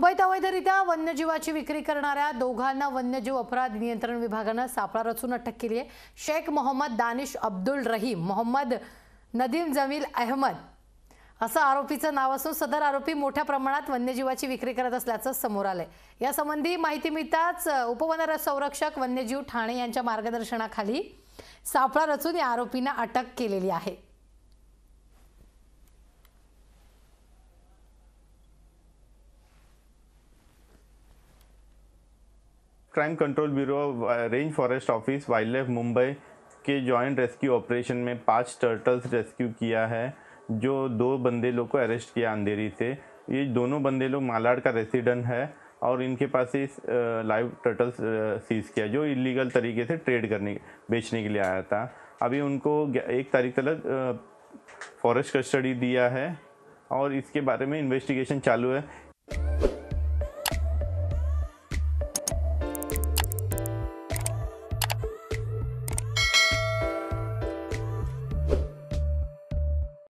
मुंबईत अवैधरित्या वन्यजीवाची विक्री करणाऱ्या दोघांना वन्यजीव अपराध नियंत्रण विभागानं सापळा रचून अटक केली आहे शेख मोहम्मद दानिश अब्दुल रहीम मोहम्मद नदीम जमील अहमद असं आरोपीचं नाव असून सदर आरोपी मोठ्या प्रमाणात वन्यजीवाची विक्री करत असल्याचं समोर आलंय यासंबंधी माहिती मिळताच उपवनर संरक्षक वन्यजीव ठाणे यांच्या मार्गदर्शनाखाली सापळा रचून या आरोपींना अटक केलेली आहे crime control bureau range forest office wild life Mumbai के जॉइंट रेस्क्यू ऑपरेशन में पांच टर्टल्स रेस्क्यू किया है जो दो बंदे लोग को अरेस्ट किया अंधेरी से ये दोनों बंदे लोग मालाड़ का रेसिडेंट है और इनके पास इस लाइव टर्टल्स सीज किया जो इलीगल तरीके से ट्रेड करने बेचने के लिए आया था अभी उनको एक तारीख तक फॉरेस्ट uh, कस्टडी दिया है और इसके बारे में इन्वेस्टिगेशन चालू है